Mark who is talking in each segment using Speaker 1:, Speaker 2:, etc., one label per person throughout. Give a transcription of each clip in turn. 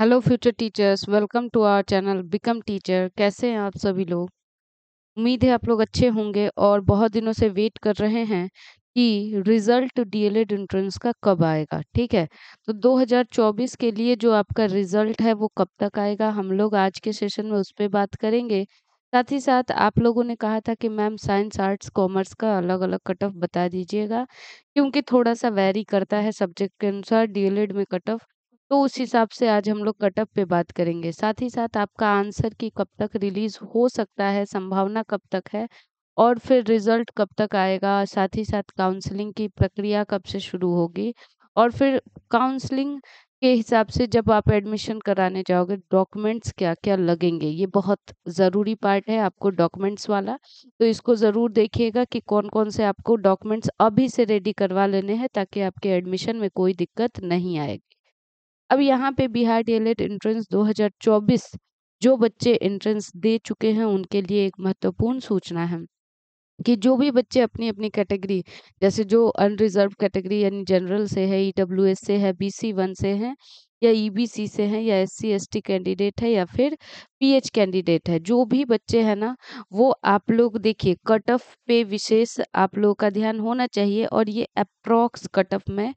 Speaker 1: Hello future teachers welcome to our channel become teacher कैसे हैं आप सभी लोग उम्मीद है आप लोग अच्छे होंगे और बहुत दिनों से वेट कर रहे हैं कि रिजल्ट डीएलएड एंट्रेंस का कब आएगा ठीक है तो 2024 के लिए जो आपका रिजल्ट है वो कब तक आएगा हम लोग आज के सेशन में उस पर बात करेंगे साथ ही साथ आप लोगों ने कहा था कि मैम साइंस आर्ट्स कॉमर्स का अलग अलग कट ऑफ बता दीजिएगा क्योंकि थोड़ा सा वेरी करता है सब्जेक्ट के अनुसार डीएलएड में कट ऑफ तो उस हिसाब से आज हम लोग कटअप पे बात करेंगे साथ ही साथ आपका आंसर की कब तक रिलीज हो सकता है संभावना कब तक है और फिर रिजल्ट कब तक आएगा साथ ही साथ काउंसलिंग की प्रक्रिया कब से शुरू होगी और फिर काउंसलिंग के हिसाब से जब आप एडमिशन कराने जाओगे डॉक्यूमेंट्स क्या क्या लगेंगे ये बहुत ज़रूरी पार्ट है आपको डॉक्यूमेंट्स वाला तो इसको ज़रूर देखिएगा कि कौन कौन से आपको डॉक्यूमेंट्स अभी से रेडी करवा लेने हैं ताकि आपके एडमिशन में कोई दिक्कत नहीं आएगी अब यहाँ पे बिहार डीएलएड एंट्रेंस 2024 जो बच्चे एंट्रेंस दे चुके हैं उनके लिए एक महत्वपूर्ण सूचना है कि जो भी बच्चे अपनी अपनी कैटेगरी जैसे जो अनरिजर्व कैटेगरी यानी जनरल से है ई e से है बी वन से हैं या ईबीसी e से हैं या एससी एसटी कैंडिडेट है या फिर पीएच कैंडिडेट है जो भी बच्चे हैं ना वो आप लोग देखिए कट ऑफ पे विशेष आप लोगों का ध्यान होना चाहिए और ये अप्रॉक्स कट ऑफ में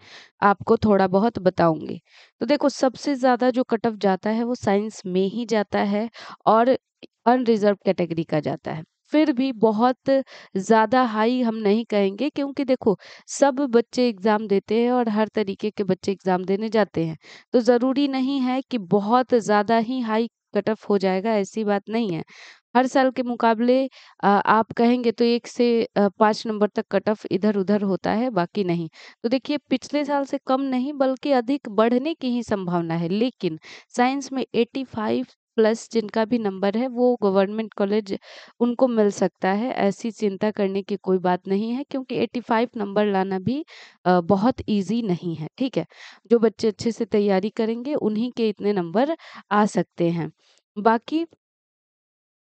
Speaker 1: आपको थोड़ा बहुत बताऊंगी तो देखो सबसे ज़्यादा जो कट ऑफ जाता है वो साइंस में ही जाता है और अनरिजर्व कैटेगरी का जाता है फिर भी बहुत ज़्यादा हाई हम नहीं कहेंगे क्योंकि देखो सब बच्चे एग्ज़ाम देते हैं और हर तरीके के बच्चे एग्ज़ाम देने जाते हैं तो ज़रूरी नहीं है कि बहुत ज़्यादा ही हाई कट ऑफ हो जाएगा ऐसी बात नहीं है हर साल के मुकाबले आप कहेंगे तो एक से पाँच नंबर तक कट ऑफ इधर उधर होता है बाकी नहीं तो देखिए पिछले साल से कम नहीं बल्कि अधिक बढ़ने की ही संभावना है लेकिन साइंस में 85 प्लस जिनका भी नंबर है वो गवर्नमेंट कॉलेज उनको मिल सकता है ऐसी चिंता करने की कोई बात नहीं है क्योंकि 85 नंबर लाना भी बहुत इजी नहीं है ठीक है जो बच्चे अच्छे से तैयारी करेंगे उन्हीं के इतने नंबर आ सकते हैं बाकी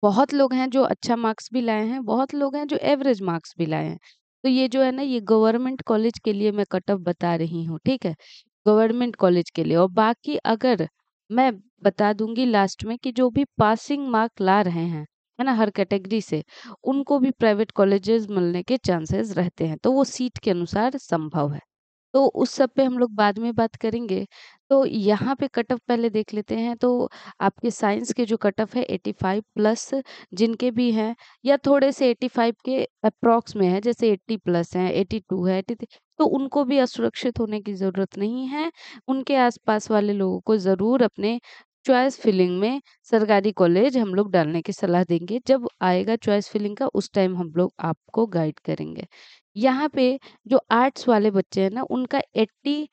Speaker 1: बहुत लोग हैं जो अच्छा मार्क्स भी लाए हैं बहुत लोग हैं जो एवरेज मार्क्स भी लाए हैं तो ये जो है ना ये गवर्नमेंट कॉलेज के लिए मैं कट ऑफ बता रही हूँ ठीक है गवर्नमेंट कॉलेज के लिए और बाकी अगर मैं बता दूंगी लास्ट में कि जो भी पासिंग मार्क ला रहे हैं है ना हर कैटेगरी से उनको भी प्राइवेट कॉलेजेस मिलने के चांसेस रहते हैं तो वो सीट के अनुसार संभव है तो उस सब पे हम लोग बाद में बात करेंगे तो यहाँ पे कट ऑफ पहले देख लेते हैं तो आपके साइंस के जो कट ऑफ है 85 प्लस जिनके भी हैं या थोड़े से 85 के अप्रॉक्स में है जैसे 80 प्लस हैं 82 है 83 तो उनको भी असुरक्षित होने की ज़रूरत नहीं है उनके आसपास वाले लोगों को ज़रूर अपने चॉइस फिलिंग में सरकारी कॉलेज हम लोग डालने की सलाह देंगे जब आएगा चॉइस फिलिंग का उस टाइम हम लोग आपको गाइड करेंगे यहाँ पे जो आर्ट्स वाले बच्चे हैं ना उनका एट्टी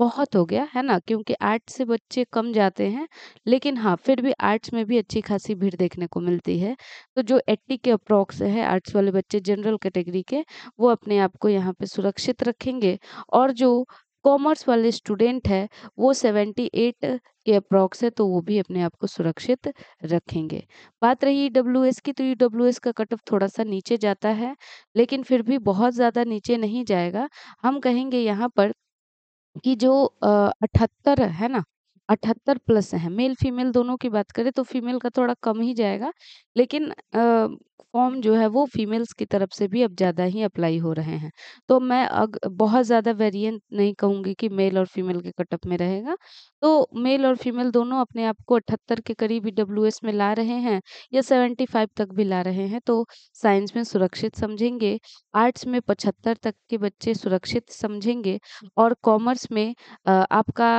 Speaker 1: बहुत हो गया है ना क्योंकि आर्ट्स से बच्चे कम जाते हैं लेकिन हाँ फिर भी आर्ट्स में भी अच्छी खासी भीड़ देखने को मिलती है तो जो एट्टी के अप्रोक्स है आर्ट्स वाले बच्चे जनरल कैटेगरी के वो अपने आप को यहाँ पे सुरक्षित रखेंगे और जो कॉमर्स वाले स्टूडेंट है वो सेवेंटी एट के अप्रॉक्स है तो वो भी अपने आप को सुरक्षित रखेंगे बात रही डब्ल्यू एस की तो ई डब्ल्यू एस का कट ऑफ थोड़ा सा नीचे जाता है लेकिन फिर भी बहुत ज़्यादा नीचे नहीं जाएगा हम कहेंगे यहाँ पर कि जो अठहत्तर है ना अठहत्तर प्लस है मेल फीमेल दोनों की बात करें तो फीमेल का थोड़ा कम ही जाएगा लेकिन फॉर्म जो है वो फीमेल्स की तरफ से भी अब ज़्यादा ही अप्लाई हो रहे हैं तो मैं अग बहुत ज़्यादा वेरिएंट नहीं कहूँगी कि मेल और फीमेल के कटअप में रहेगा तो मेल और फीमेल दोनों अपने आप को अठहत्तर के करीब ही e डब्ल्यू में ला रहे हैं या सेवेंटी फाइव तक भी ला रहे हैं तो साइंस में सुरक्षित समझेंगे आर्ट्स में पचहत्तर तक के बच्चे सुरक्षित समझेंगे और कॉमर्स में आपका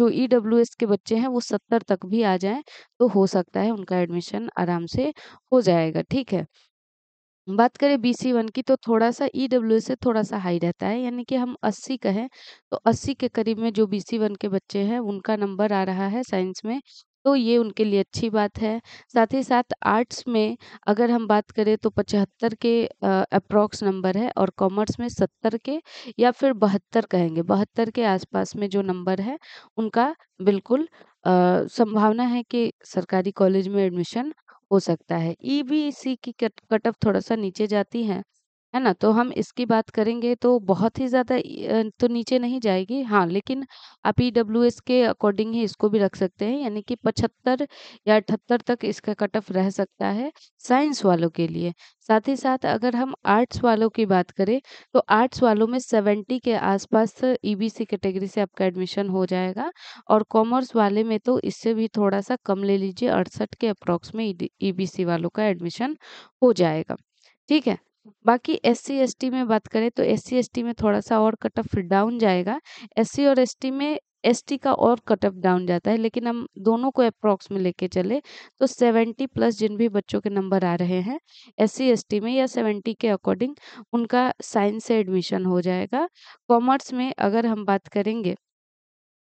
Speaker 1: जो ई डब्ल्यू एस के बच्चे हैं वो सत्तर तक भी आ जाएं तो हो सकता है उनका एडमिशन आराम से हो जाएगा ठीक है बात करें बी सी वन की तो थोड़ा सा ई e डब्ल्यू से थोड़ा सा हाई रहता है यानी कि हम अस्सी कहें तो अस्सी के करीब में जो बी सी वन के बच्चे हैं उनका नंबर आ रहा है साइंस में तो ये उनके लिए अच्छी बात है। साथ ही साथ आर्ट्स में अगर हम बात करें तो पचहत्तर के अप्रॉक्स नंबर है और कॉमर्स में सत्तर के या फिर बहत्तर कहेंगे, बहत्तर के आसपास में जो नंबर है, उनका बिल्कुल आ, संभावना है कि सरकारी कॉलेज में एडमिशन हो सकता है। ई बी सी की कट कट ऑफ थोड़ा-सा नीचे जाती है। है ना? तो हम इसकी बात करेंगे तो बहुत ही ज़्यादा तो नीचे नहीं जाएगी। हाँ, लेकिन आप ई e के अकॉर्डिंग ही इसको भी रख सकते हैं, यानी कि पचहत्तर या अठहत्तर तक इसका कट ऑफ रह सकता है, साइंस वालों के लिए। साथ ही साथ अगर हम आर्ट्स वालों की बात करें, तो आर्ट्स वालों में सेवेंटी के आसपास ईबीसी e कैटेगरी से आपका एडमिशन हो जाएगा और कॉमर्स वाले में तो इससे भी थोड़ा-सा कम ले लीजिए, अड़सठ के अप्रॉक्स में ई e वालों का एडमिशन हो जाएगा। ठीक है? बाकी एस सी एस टी में बात करें तो एस सी एस टी में थोड़ा सा और कट ऑफ डाउन जाएगा एस सी और एस टी में एस टी का और कट ऑफ डाउन जाता है लेकिन हम दोनों को अप्रॉक्स में लेके चले तो सेवेंटी प्लस जिन भी बच्चों के नंबर आ रहे हैं एस सी एस टी में या सेवेंटी के अकॉर्डिंग उनका साइंस से एडमिशन हो जाएगा कॉमर्स में अगर हम बात करेंगे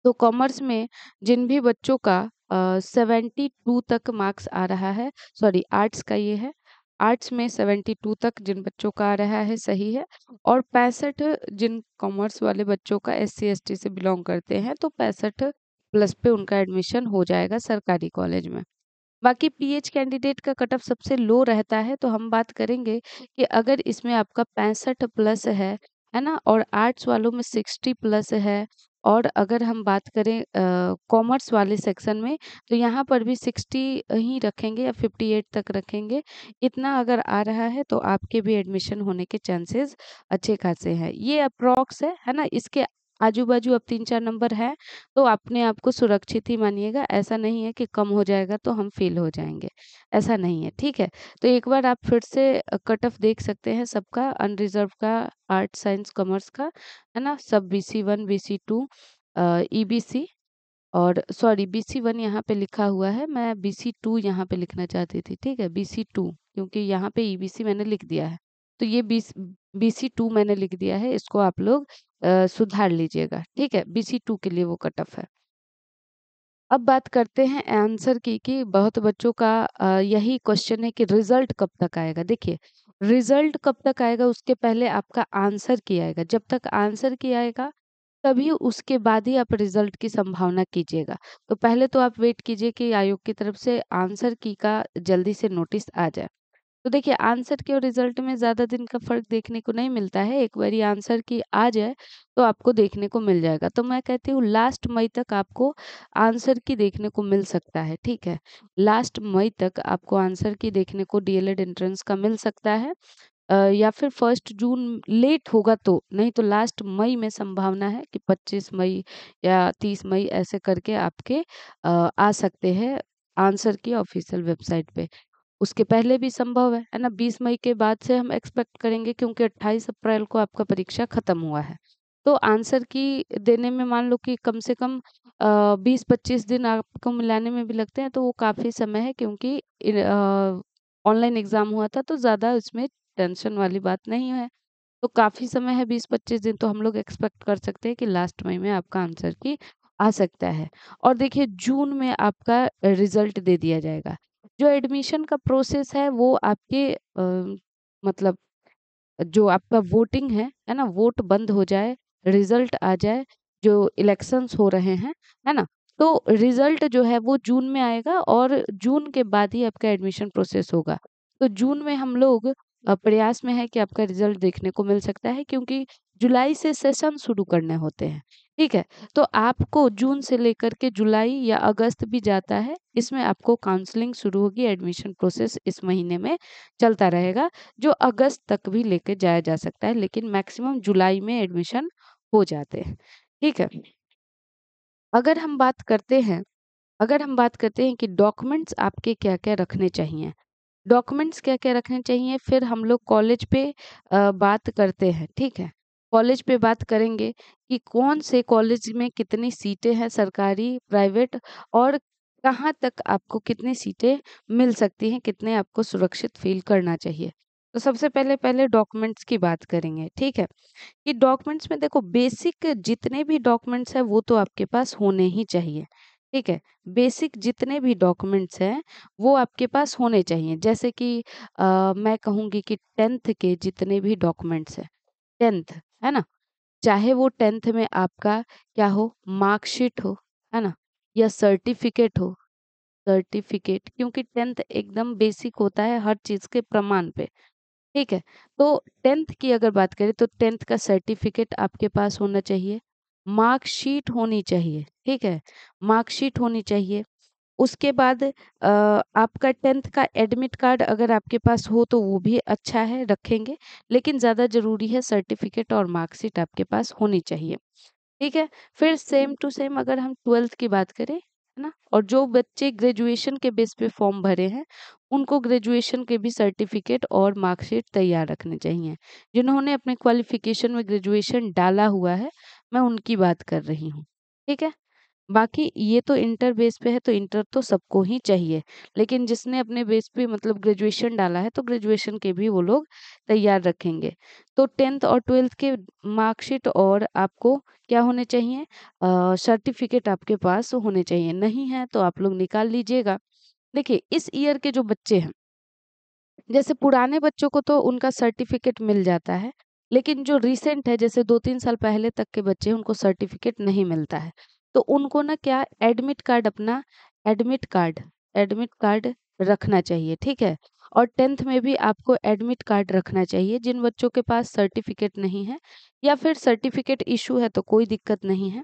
Speaker 1: तो कॉमर्स में जिन भी बच्चों का सेवेंटी uh, टू तक मार्क्स आ रहा है सॉरी आर्ट्स का ये है आर्ट्स में सेवेंटी टू तक जिन बच्चों का आ रहा है सही है और पैंसठ जिन कॉमर्स वाले बच्चों का एस सी से बिलोंग करते हैं तो पैंसठ प्लस पे उनका एडमिशन हो जाएगा सरकारी कॉलेज में बाकी पीएच कैंडिडेट का कटअप सबसे लो रहता है तो हम बात करेंगे कि अगर इसमें आपका पैंसठ प्लस है है ना और आर्ट्स वालों में सिक्सटी प्लस है और अगर हम बात करें कॉमर्स वाले सेक्शन में तो यहाँ पर भी सिक्सटी ही रखेंगे या फिफ्टी एट तक रखेंगे इतना अगर आ रहा है तो आपके भी एडमिशन होने के चांसेस अच्छे खासे हैं ये अप्रॉक्स है है ना इसके आजू बाजू अब तीन चार नंबर है तो अपने आप को सुरक्षित ही मानिएगा ऐसा नहीं है कि कम हो जाएगा तो हम फेल हो जाएंगे ऐसा नहीं है ठीक है तो एक बार आप फिर से कट ऑफ देख सकते हैं सबका अनरिजर्व का आर्ट साइंस कॉमर्स का है ना सब B C one B C two E B C और सॉरी बी सी वन यहाँ पे लिखा हुआ है मैं बी सी टू यहाँ पे लिखना चाहती थी ठीक है बी सी टू क्योंकि यहाँ पे ई बी सी मैंने लिख दिया है तो ये बी बी सी टू मैंने लिख दिया है इसको आप लोग सुधार लीजिएगा ठीक है बीसी टू के लिए वो कट ऑफ है अब बात करते हैं आंसर की कि बहुत बच्चों का यही क्वेश्चन है कि रिजल्ट कब तक आएगा देखिए रिजल्ट कब तक आएगा उसके पहले आपका आंसर की आएगा जब तक आंसर की आएगा तभी उसके बाद ही आप रिजल्ट की संभावना कीजिएगा तो पहले तो आप वेट कीजिए कि आयोग की तरफ से आंसर की का जल्दी से नोटिस आ जाए तो देखिए आंसर के और रिजल्ट में ज़्यादा दिन का फ़र्क देखने को नहीं मिलता है एक बार आंसर की आ जाए तो आपको देखने को मिल जाएगा तो मैं कहती हूँ लास्ट मई तक आपको आंसर की देखने को मिल सकता है ठीक है लास्ट मई तक आपको आंसर की देखने को डीएलएड एंट्रेंस का मिल सकता है या फिर फर्स्ट जून लेट होगा तो नहीं तो लास्ट मई में संभावना है कि 25 मई या 30 मई ऐसे करके आपके अ, आ सकते हैं आंसर की ऑफिशियल वेबसाइट पे उसके पहले भी संभव है है ना बीस मई के बाद से हम एक्सपेक्ट करेंगे क्योंकि अट्ठाईस अप्रैल को आपका परीक्षा खत्म हुआ है तो आंसर की देने में मान लो कि कम से कम बीस पच्चीस दिन आपको मिलाने में भी लगते हैं तो वो काफ़ी समय है क्योंकि ऑनलाइन एग्ज़ाम हुआ था तो ज़्यादा उसमें टेंशन वाली बात नहीं है तो काफ़ी समय है बीस पच्चीस दिन तो हम लोग एक्सपेक्ट कर सकते हैं कि लास्ट मई में आपका आंसर की आ सकता है और देखिए जून में आपका रिजल्ट दे दिया जाएगा जो एडमिशन का प्रोसेस है वो आपके आ, मतलब जो आपका वोटिंग है, है ना? वोट बंद हो जाए, रिज़ल्ट आ जाए, जो इलेक्शंस हो रहे हैं, है ना? तो रिज़ल्ट जो है वो जून में आएगा और जून के बाद ही आपका एडमिशन प्रोसेस होगा। तो जून में हम लोग प्रयास में है कि आपका रिज़ल्ट देखने को मिल सकता है क्योंकि जुलाई से सेशन शुरू करने होते हैं। ठीक है तो आपको जून से लेकर के जुलाई या अगस्त भी जाता है इसमें आपको काउंसलिंग शुरू होगी एडमिशन प्रोसेस इस महीने में चलता रहेगा जो अगस्त तक भी लेके जाया जा सकता है लेकिन मैक्सिमम जुलाई में एडमिशन हो जाते हैं ठीक है अगर हम बात करते हैं अगर हम बात करते हैं कि डॉक्यूमेंट्स आपके क्या क्या रखने चाहिए डॉक्यूमेंट्स क्या क्या रखने चाहिए फिर हम लोग कॉलेज पे बात करते हैं ठीक है कॉलेज पे बात करेंगे कि कौन से कॉलेज में कितनी सीटें हैं सरकारी प्राइवेट और कहाँ तक आपको कितनी सीटें मिल सकती हैं कितने आपको सुरक्षित फील करना चाहिए तो सबसे पहले पहले डॉक्यूमेंट्स की बात करेंगे ठीक है कि डॉक्यूमेंट्स में देखो बेसिक जितने भी डॉक्यूमेंट्स हैं वो तो आपके पास होने ही चाहिए ठीक है बेसिक जितने भी डॉक्यूमेंट्स हैं वो आपके पास होने चाहिए जैसे कि आ, मैं कहूँगी कि टेंथ के जितने भी डॉक्यूमेंट्स हैं टेंथ है ना? चाहे वो टेंथ में आपका क्या हो मार्कशीट हो, है ना? या सर्टिफ़िकेट हो, सर्टिफ़िकेट क्योंकि टेंथ एकदम बेसिक होता है हर चीज़ के प्रमाण पे, ठीक है? तो टेंथ की अगर बात करें तो टेंथ का सर्टिफ़िकेट आपके पास होना चाहिए, मार्कशीट होनी चाहिए, ठीक है? मार्कशीट होनी चाहिए। उसके बाद आपका टेंथ का एडमिट कार्ड अगर आपके पास हो तो वो भी अच्छा है रखेंगे लेकिन ज़्यादा ज़रूरी है सर्टिफिकेट और मार्कशीट आपके पास होनी चाहिए ठीक है फिर सेम टू सेम अगर हम ट्वेल्थ की बात करें है ना और जो बच्चे ग्रेजुएशन के बेस पे फॉर्म भरे हैं उनको ग्रेजुएशन के भी सर्टिफिकेट और मार्कशीट तैयार रखने चाहिए जिन्होंने अपने क्वालिफिकेशन में ग्रेजुएशन डाला हुआ है मैं उनकी बात कर रही हूँ ठीक है बाकी ये तो इंटर बेस पे है तो इंटर तो सबको ही चाहिए लेकिन जिसने अपने बेस पे मतलब ग्रेजुएशन डाला है तो ग्रेजुएशन के भी वो लोग तैयार रखेंगे तो टेंथ और ट्वेल्थ के मार्कशीट और आपको क्या होने चाहिए सर्टिफिकेट आपके पास होने चाहिए नहीं है तो आप लोग निकाल लीजिएगा देखिए इस ईयर के जो बच्चे हैं जैसे पुराने बच्चों को तो उनका सर्टिफिकेट मिल जाता है लेकिन जो रिसेंट है जैसे दो तीन साल पहले तक के बच्चे उनको सर्टिफिकेट नहीं मिलता है तो उनको ना क्या एडमिट कार्ड अपना एडमिट कार्ड एडमिट कार्ड रखना चाहिए ठीक है और टेंथ में भी आपको एडमिट कार्ड रखना चाहिए जिन बच्चों के पास सर्टिफिकेट नहीं है या फिर सर्टिफिकेट इशू है तो कोई दिक्कत नहीं है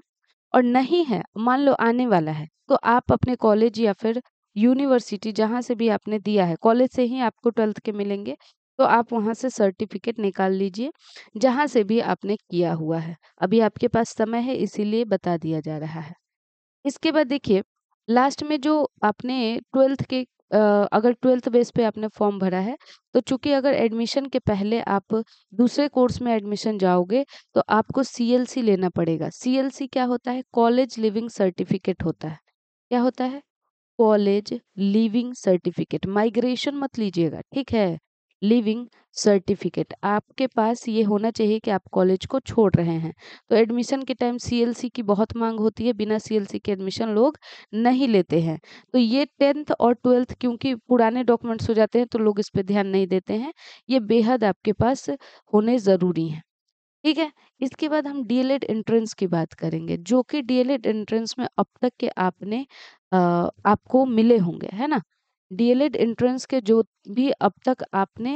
Speaker 1: और नहीं है मान लो आने वाला है तो आप अपने कॉलेज या फिर यूनिवर्सिटी जहाँ से भी आपने दिया है कॉलेज से ही आपको ट्वेल्थ के मिलेंगे तो आप वहाँ से सर्टिफिकेट निकाल लीजिए जहाँ से भी आपने किया हुआ है अभी आपके पास समय है इसीलिए बता दिया जा रहा है इसके बाद देखिए लास्ट में जो आपने ट्वेल्थ के अगर ट्वेल्थ बेस पे आपने फॉर्म भरा है तो चूंकि अगर एडमिशन के पहले आप दूसरे कोर्स में एडमिशन जाओगे तो आपको सीएलसी लेना पड़ेगा सीएलसी क्या होता है कॉलेज लिविंग सर्टिफिकेट होता है क्या होता है कॉलेज लिविंग सर्टिफिकेट माइग्रेशन मत लीजिएगा ठीक है लिविंग सर्टिफिकेट आपके पास ये होना चाहिए कि आप कॉलेज को छोड़ रहे हैं तो एडमिशन के टाइम सीएलसी की बहुत मांग होती है बिना सीएलसी के एडमिशन लोग नहीं लेते हैं तो ये टेंथ और ट्वेल्थ क्योंकि पुराने डॉक्यूमेंट्स हो जाते हैं तो लोग इस पर ध्यान नहीं देते हैं ये बेहद आपके पास होने ज़रूरी हैं ठीक है इसके बाद हम एड एंट्रेंस की बात करेंगे जो कि एड एंट्रेंस में अब तक के आपने आ, आपको मिले होंगे है ना डीएलएड एंट्रेंस के जो भी अब तक आपने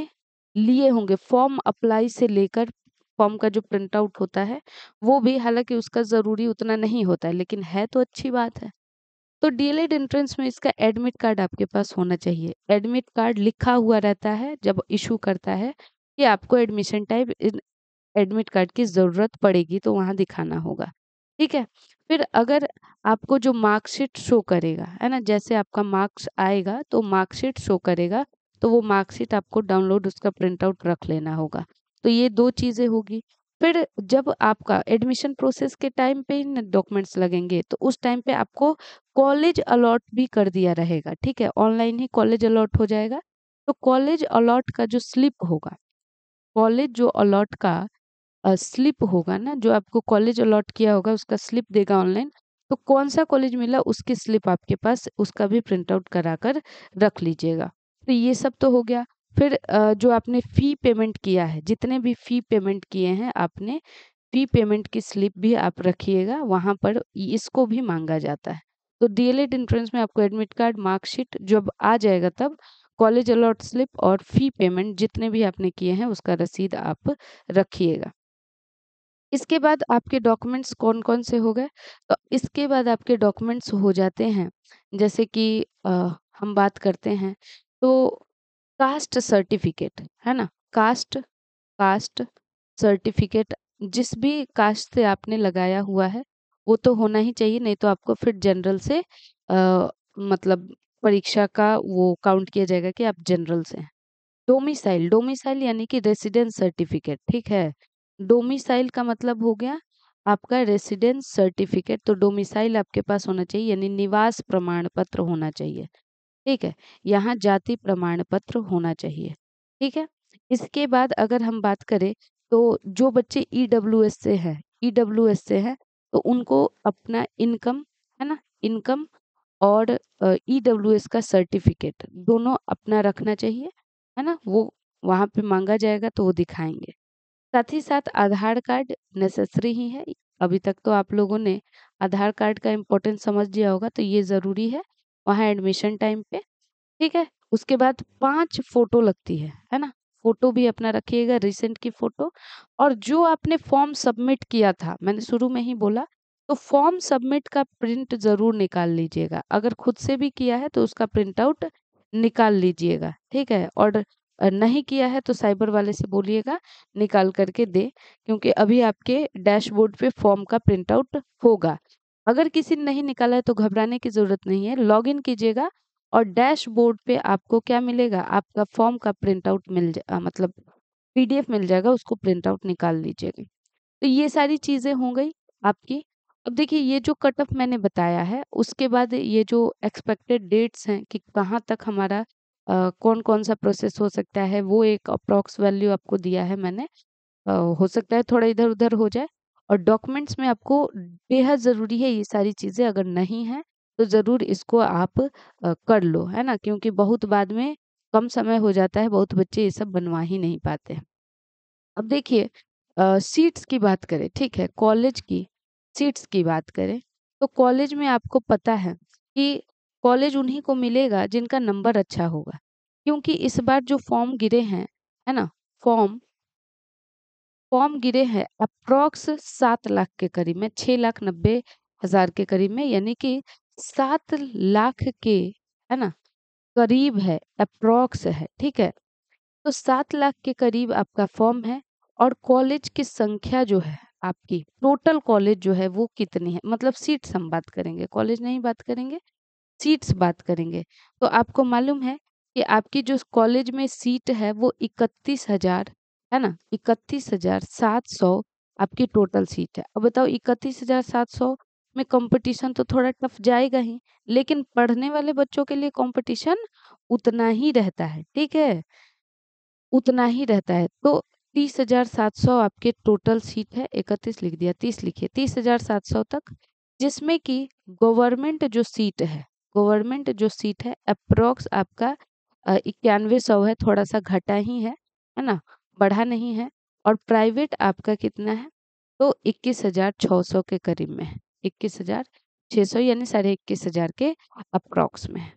Speaker 1: लिए होंगे फॉर्म अप्लाई से लेकर फॉर्म का जो प्रिंट आउट होता है वो भी हालांकि उसका ज़रूरी उतना नहीं होता है लेकिन है तो अच्छी बात है तो डीएलएड एंट्रेंस में इसका एडमिट कार्ड आपके पास होना चाहिए एडमिट कार्ड लिखा हुआ रहता है जब इशू करता है कि आपको एडमिशन टाइप एडमिट कार्ड की ज़रूरत पड़ेगी तो वहाँ दिखाना होगा ठीक है? फिर अगर आपको जो मार्कशीट शो करेगा, है ना? जैसे आपका मार्क्स आएगा तो मार्कशीट शो करेगा, तो वो मार्कशीट आपको डाउनलोड उसका प्रिंट आउट रख लेना होगा। तो ये दो चीज़ें होगी। फिर जब आपका एडमिशन प्रोसेस के टाइम पे ही डॉक्यूमेंट्स लगेंगे, तो उस टाइम पे आपको कॉलेज अलॉट भी कर दिया रहेगा, ठीक है? ऑनलाइन ही कॉलेज अलॉट हो जाएगा। तो कॉलेज अलॉट का जो स्लिप होगा, कॉलेज जो अलॉट का स्लिप होगा ना जो आपको कॉलेज अलॉट किया होगा उसका स्लिप देगा ऑनलाइन तो कौन सा कॉलेज मिला उसकी स्लिप आपके पास उसका भी प्रिंट आउट करा कर रख लीजिएगा तो ये सब तो हो गया फिर जो आपने फ़ी पेमेंट किया है जितने भी फ़ी पेमेंट किए हैं आपने फ़ी पेमेंट की स्लिप भी आप रखिएगा वहाँ पर इसको भी मांगा जाता है तो डीएलएड एंट्रेंस में आपको एडमिट कार्ड मार्कशीट जब आ जाएगा तब कॉलेज अलॉट स्लिप और फ़ी पेमेंट जितने भी आपने किए हैं उसका रसीद आप रखिएगा इसके बाद आपके डॉक्यूमेंट्स कौन कौन से हो गए तो इसके बाद आपके डॉक्यूमेंट्स हो जाते हैं जैसे कि हम बात करते हैं तो कास्ट सर्टिफिकेट है ना कास्ट कास्ट सर्टिफिकेट जिस भी कास्ट से आपने लगाया हुआ है वो तो होना ही चाहिए नहीं तो आपको फिर जनरल से आ, मतलब परीक्षा का वो काउंट किया जाएगा कि आप जनरल से हैं डोमिसाइल डोमिसाइल यानी कि रेसिडेंस सर्टिफिकेट ठीक है डोमिसाइल का मतलब हो गया आपका रेसिडेंस सर्टिफिकेट तो डोमिसाइल आपके पास होना चाहिए यानी निवास प्रमाण पत्र होना चाहिए ठीक है यहाँ जाति प्रमाण पत्र होना चाहिए ठीक है इसके बाद अगर हम बात करें तो जो बच्चे ई से हैं ई से हैं तो उनको अपना इनकम है ना इनकम और ई का सर्टिफिकेट दोनों अपना रखना चाहिए है ना वो वहाँ पे मांगा जाएगा तो वो दिखाएंगे साथ ही साथ आधार कार्ड नेसेसरी ही है अभी तक तो आप लोगों ने आधार कार्ड का इम्पोर्टेंस समझ लिया होगा तो ये ज़रूरी है वहाँ एडमिशन टाइम पे ठीक है उसके बाद पांच फोटो लगती है है ना फोटो भी अपना रखिएगा रिसेंट की फोटो और जो आपने फॉर्म सबमिट किया था मैंने शुरू में ही बोला तो फॉर्म सबमिट का प्रिंट ज़रूर निकाल लीजिएगा अगर खुद से भी किया है तो उसका प्रिंट आउट निकाल लीजिएगा ठीक है और नहीं किया है तो साइबर वाले से बोलिएगा निकाल करके दे क्योंकि अभी आपके डैशबोर्ड पे फॉर्म का प्रिंट आउट होगा अगर किसी ने नहीं निकाला है तो घबराने की ज़रूरत नहीं है लॉगिन कीजिएगा और डैशबोर्ड पे आपको क्या मिलेगा आपका फॉर्म का प्रिंट आउट मिल जा मतलब पीडीएफ मिल जाएगा उसको प्रिंट आउट निकाल लीजिएगा तो ये सारी चीज़ें हो गई आपकी अब देखिए ये जो कट ऑफ मैंने बताया है उसके बाद ये जो एक्सपेक्टेड डेट्स हैं कि कहाँ तक हमारा कौन कौन सा प्रोसेस हो सकता है वो एक अप्रॉक्स वैल्यू आपको दिया है मैंने हो सकता है थोड़ा इधर उधर हो जाए और डॉक्यूमेंट्स में आपको बेहद ज़रूरी है ये सारी चीज़ें अगर नहीं हैं तो ज़रूर इसको आप कर लो है ना क्योंकि बहुत बाद में कम समय हो जाता है बहुत बच्चे ये सब बनवा ही नहीं पाते हैं अब देखिए सीट्स की बात करें ठीक है कॉलेज की सीट्स की बात करें तो कॉलेज में आपको पता है कि कॉलेज उन्हीं को मिलेगा जिनका नंबर अच्छा होगा क्योंकि इस बार जो फॉर्म गिरे हैं है ना फॉर्म फॉर्म गिरे हैं अप्रॉक्स सात लाख के करीब में छः लाख नब्बे हजार के करीब में यानी कि सात लाख के है ना करीब है अप्रॉक्स है ठीक है तो सात लाख के करीब आपका फॉर्म है और कॉलेज की संख्या जो है आपकी टोटल कॉलेज जो है वो कितनी है मतलब सीट हम बात करेंगे कॉलेज नहीं बात करेंगे सीट्स बात करेंगे तो आपको मालूम है कि आपकी जो कॉलेज में सीट है वो इकतीस हजार है ना इकतीस हजार सात सौ आपकी टोटल सीट है अब बताओ इकतीस हजार सात सौ में कंपटीशन तो थोड़ा टफ जाएगा ही लेकिन पढ़ने वाले बच्चों के लिए कंपटीशन उतना ही रहता है ठीक है उतना ही रहता है तो तीस हजार सात सौ आपके टोटल सीट है इकतीस लिख दिया तीस लिखिए तीस हजार सात सौ तक जिसमें कि गवर्नमेंट जो सीट है गवर्नमेंट जो सीट है अप्रोक्स आपका इक्यानवे सौ है थोड़ा सा घटा ही है है ना बढ़ा नहीं है और प्राइवेट आपका कितना है तो इक्कीस हजार छः सौ के करीब में है इक्कीस हजार छः सौ यानी साढ़े इक्कीस हजार के अप्रोक्स में है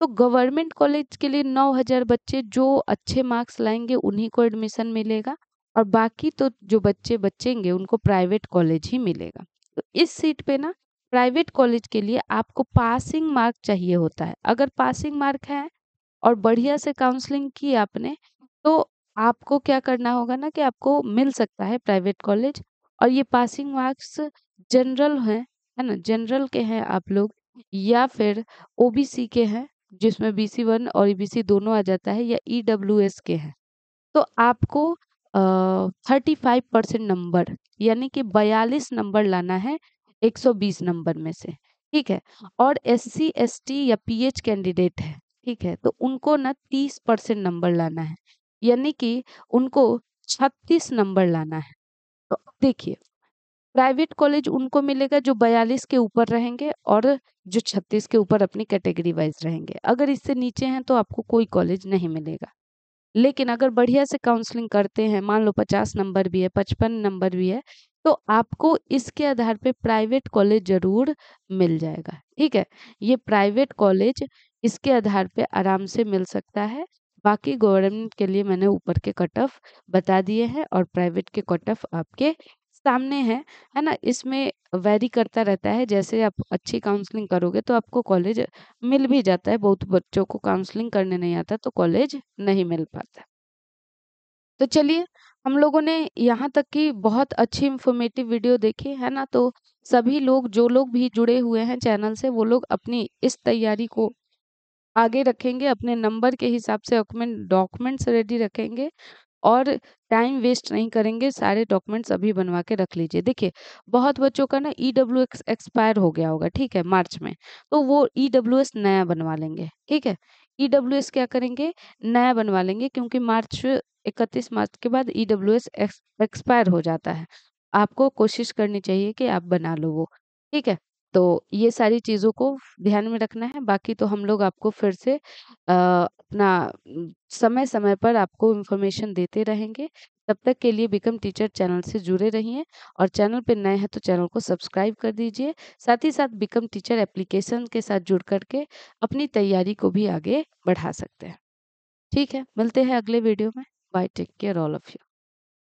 Speaker 1: तो गवर्नमेंट कॉलेज के लिए नौ हजार बच्चे जो अच्छे मार्क्स लाएंगे उन्हीं को एडमिशन मिलेगा और बाकी तो जो बच्चे बचेंगे उनको प्राइवेट कॉलेज ही मिलेगा तो इस सीट पे ना प्राइवेट कॉलेज के लिए आपको पासिंग मार्क चाहिए होता है अगर पासिंग मार्क है और बढ़िया से काउंसलिंग की आपने तो आपको क्या करना होगा ना कि आपको मिल सकता है प्राइवेट कॉलेज और ये पासिंग मार्क्स जनरल हैं है ना जनरल के हैं आप लोग या फिर ओबीसी के हैं जिसमें बी सी वन और बी सी दोनों आ जाता है या ई डब्ल्यू एस के हैं तो आपको थर्टी फाइव परसेंट नंबर यानी कि बयालीस नंबर लाना है 120 नंबर में से ठीक है और एस सी एस टी या पीएच कैंडिडेट है ठीक है तो उनको ना 30 परसेंट नंबर लाना है यानी कि उनको 36 नंबर लाना है तो देखिए प्राइवेट कॉलेज उनको मिलेगा जो 42 के ऊपर रहेंगे और जो 36 के ऊपर अपनी कैटेगरी वाइज रहेंगे अगर इससे नीचे हैं तो आपको कोई कॉलेज नहीं मिलेगा लेकिन अगर बढ़िया से काउंसलिंग करते हैं मान लो 50 नंबर भी है 55 नंबर भी है तो आपको इसके आधार पे प्राइवेट कॉलेज ज़रूर मिल जाएगा ठीक है ये प्राइवेट कॉलेज इसके आधार पे आराम से मिल सकता है बाकी गवर्नमेंट के लिए मैंने ऊपर के कट ऑफ बता दिए हैं और प्राइवेट के कट ऑफ आपके सामने है है ना इसमें वेरी करता रहता है जैसे आप अच्छी काउंसलिंग करोगे तो आपको कॉलेज मिल भी जाता है बहुत बच्चों को काउंसलिंग करने नहीं आता तो कॉलेज नहीं मिल पाता तो चलिए हम लोगों ने यहाँ तक कि बहुत अच्छी इन्फॉर्मेटिव वीडियो देखी है ना तो सभी लोग जो लोग भी जुड़े हुए हैं चैनल से वो लोग अपनी इस तैयारी को आगे रखेंगे अपने नंबर के हिसाब से अपने डॉक्यूमेंट्स रेडी रखेंगे और टाइम वेस्ट नहीं करेंगे सारे डॉक्यूमेंट्स अभी बनवा के रख लीजिए देखिए बहुत बच्चों का ना ई डब्ल्यू एक्स एक्सपायर हो गया होगा ठीक है मार्च में तो वो ई डब्ल्यू एस नया बनवा लेंगे ठीक है ई डब्ल्यू एस क्या करेंगे नया बनवा लेंगे क्योंकि मार्च इकतीस मार्च के बाद ई डब्ल्यू एस एक्सपायर हो जाता है आपको कोशिश करनी चाहिए कि आप बना लो वो ठीक है तो ये सारी चीज़ों को ध्यान में रखना है, बाकी तो हम लोग आपको फिर से आ, अपना समय-समय पर आपको इन्फॉर्मेशन देते रहेंगे। तब तक के लिए बिकम टीचर चैनल से जुड़े रहिए और चैनल पर नए हैं तो चैनल को सब्सक्राइब कर दीजिए। साथ ही साथ बिकम टीचर एप्लीकेशन के साथ जुड़ कर के अपनी तैयारी को भी आगे बढ़ा सकते हैं। ठीक है, मिलते हैं अगले वीडियो में। Bye, take care all of you.